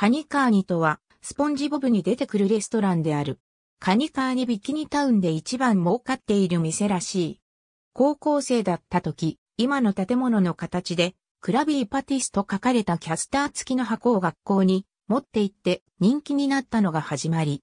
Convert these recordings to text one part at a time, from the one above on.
カニカーニとは、スポンジボブに出てくるレストランである。カニカーニビキニタウンで一番儲かっている店らしい。高校生だった時、今の建物の形で、クラビーパティスと書かれたキャスター付きの箱を学校に持って行って人気になったのが始まり。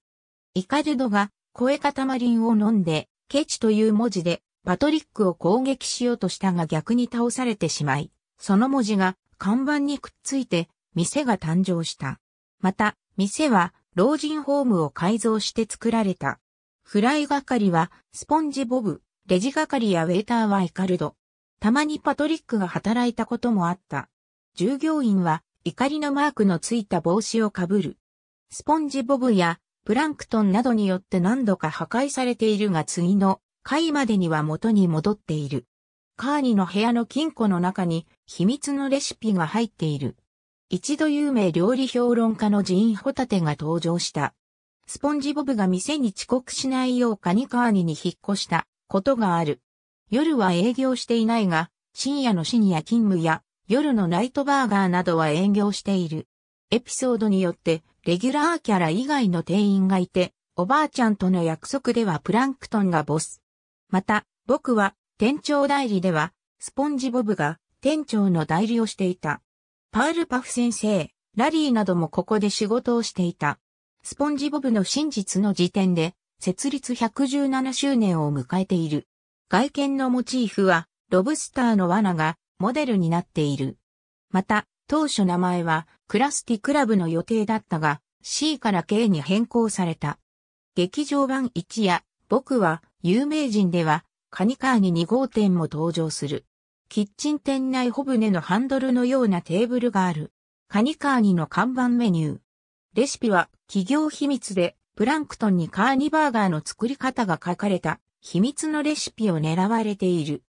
イカルドが声かたまりんを飲んで、ケチという文字でパトリックを攻撃しようとしたが逆に倒されてしまい、その文字が看板にくっついて店が誕生した。また、店は老人ホームを改造して作られた。フライ係はスポンジボブ、レジ係やウェイターはイカルド。たまにパトリックが働いたこともあった。従業員は怒りのマークのついた帽子をかぶる。スポンジボブやプランクトンなどによって何度か破壊されているが次の回までには元に戻っている。カーニの部屋の金庫の中に秘密のレシピが入っている。一度有名料理評論家のジーン・ホタテが登場した。スポンジボブが店に遅刻しないようカニカーニに引っ越したことがある。夜は営業していないが、深夜の深夜勤務や夜のナイトバーガーなどは営業している。エピソードによって、レギュラーキャラ以外の店員がいて、おばあちゃんとの約束ではプランクトンがボス。また、僕は、店長代理では、スポンジボブが店長の代理をしていた。パールパフ先生、ラリーなどもここで仕事をしていた。スポンジボブの真実の時点で、設立117周年を迎えている。外見のモチーフは、ロブスターの罠がモデルになっている。また、当初名前は、クラスティクラブの予定だったが、C から K に変更された。劇場版1や、僕は、有名人では、カニカーニ2号店も登場する。キッチン店内小舟のハンドルのようなテーブルがある。カニカーニの看板メニュー。レシピは企業秘密で、プランクトンにカーニバーガーの作り方が書かれた秘密のレシピを狙われている。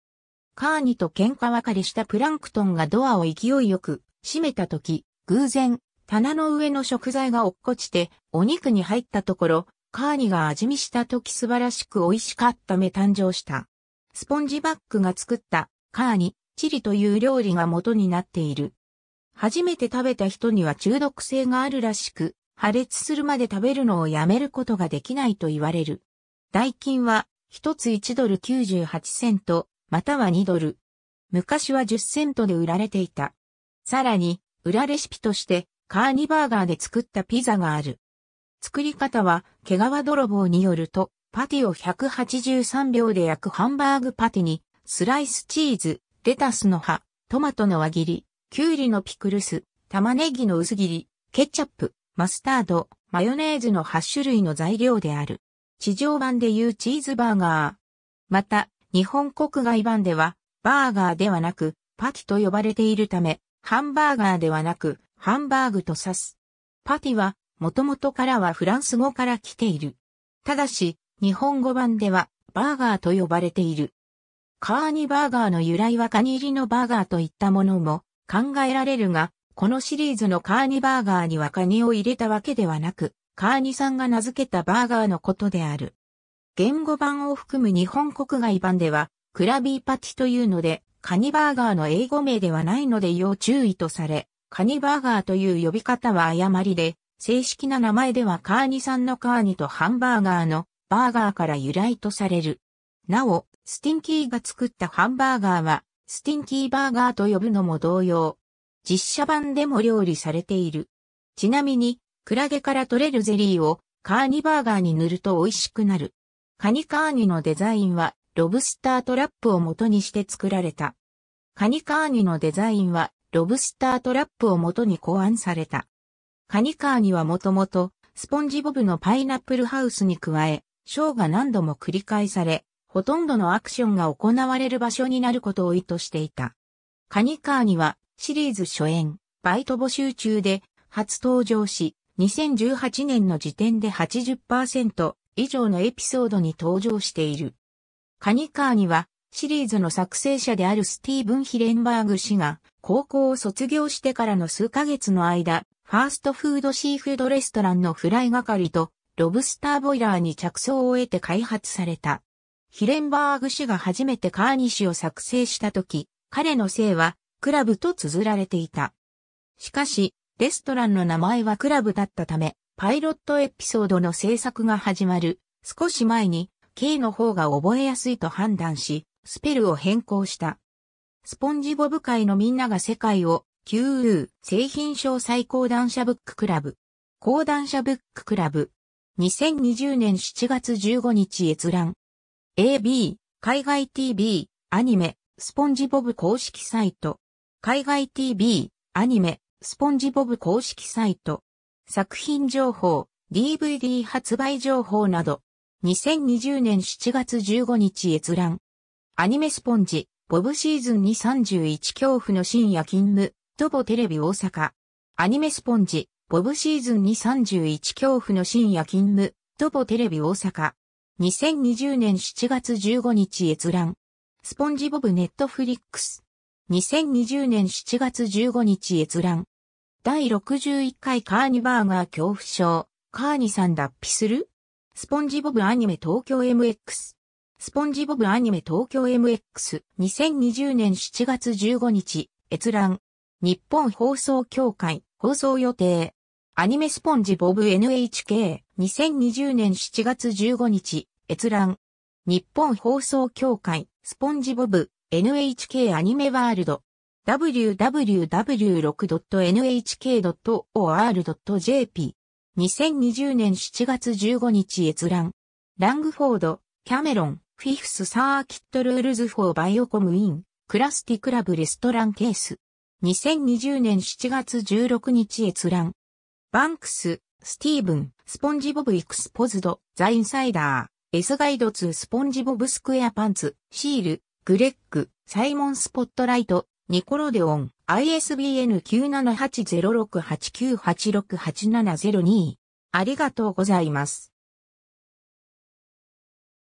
カーニと喧嘩別れしたプランクトンがドアを勢いよく閉めた時、偶然、棚の上の食材が落っこちて、お肉に入ったところ、カーニが味見した時素晴らしく美味しかっため誕生した。スポンジバッグが作ったカーニ、チリという料理が元になっている。初めて食べた人には中毒性があるらしく、破裂するまで食べるのをやめることができないと言われる。代金は、一つ1ドル98セント、または2ドル。昔は10セントで売られていた。さらに、裏レシピとして、カーニバーガーで作ったピザがある。作り方は、毛皮泥棒によると、パティを183秒で焼くハンバーグパティに、スライスチーズ、レタスの葉、トマトの輪切り、きゅうりのピクルス、玉ねぎの薄切り、ケチャップ、マスタード、マヨネーズの8種類の材料である。地上版でいうチーズバーガー。また、日本国外版では、バーガーではなく、パティと呼ばれているため、ハンバーガーではなく、ハンバーグと指す。パティは、もともとからはフランス語から来ている。ただし、日本語版では、バーガーと呼ばれている。カーニバーガーの由来はカニ入りのバーガーといったものも考えられるが、このシリーズのカーニバーガーにはカニを入れたわけではなく、カーニさんが名付けたバーガーのことである。言語版を含む日本国外版では、クラビーパティというので、カニバーガーの英語名ではないので要注意とされ、カニバーガーという呼び方は誤りで、正式な名前ではカーニさんのカーニとハンバーガーのバーガーから由来とされる。なお、スティンキーが作ったハンバーガーは、スティンキーバーガーと呼ぶのも同様。実写版でも料理されている。ちなみに、クラゲから取れるゼリーをカーニバーガーに塗ると美味しくなる。カニカーニのデザインは、ロブスタートラップを元にして作られた。カニカーニのデザインは、ロブスタートラップを元に考案された。カニカーニはもともと、スポンジボブのパイナップルハウスに加え、ショーが何度も繰り返され、ほとんどのアクションが行われる場所になることを意図していた。カニカーニはシリーズ初演、バイト募集中で初登場し、2018年の時点で80%以上のエピソードに登場している。カニカーニはシリーズの作成者であるスティーブン・ヒレンバーグ氏が高校を卒業してからの数ヶ月の間、ファーストフードシーフードレストランのフライ係とロブスターボイラーに着想を得て開発されたヒレンバーグ氏が初めてカーニ西を作成した時、彼の姓はクラブと綴られていた。しかし、レストランの名前はクラブだったため、パイロットエピソードの制作が始まる少し前に K の方が覚えやすいと判断し、スペルを変更した。スポンジボブ界のみんなが世界を QU 製品賞最高段者ブッククラブ。高段者ブッククラブ。2020年7月15日閲覧。AB、海外 TV、アニメ、スポンジボブ公式サイト。海外 TV、アニメ、スポンジボブ公式サイト。作品情報、DVD 発売情報など。2020年7月15日閲覧。アニメスポンジ、ボブシーズンに31恐怖の深夜勤務、ドボテレビ大阪。アニメスポンジ、ボブシーズンに31恐怖の深夜勤務、ドボテレビ大阪。2020年7月15日閲覧。スポンジボブネットフリックス。2020年7月15日閲覧。第61回カーニバーガー恐怖症。カーニさん脱皮するスポンジボブアニメ東京 MX。スポンジボブアニメ東京 MX。2020年7月15日閲覧。日本放送協会放送予定。アニメスポンジボブ NHK2020 年7月15日閲覧。日本放送協会、スポンジボブ、NHK アニメワールド。www.6.nhk.or.jp。2020年7月15日閲覧。ラングフォード、キャメロン、フィフスサーキットルールズフォーバイオコムイン、クラスティクラブレストランケース。2020年7月16日閲覧。バンクス、スティーブン、スポンジボブ・イクスポズド、ザ・インサイダー。S ガイド2スポンジボブスクエアパンツ、シール、グレッグ、サイモンスポットライト、ニコロデオン、ISBN 9780689868702。ありがとうございます。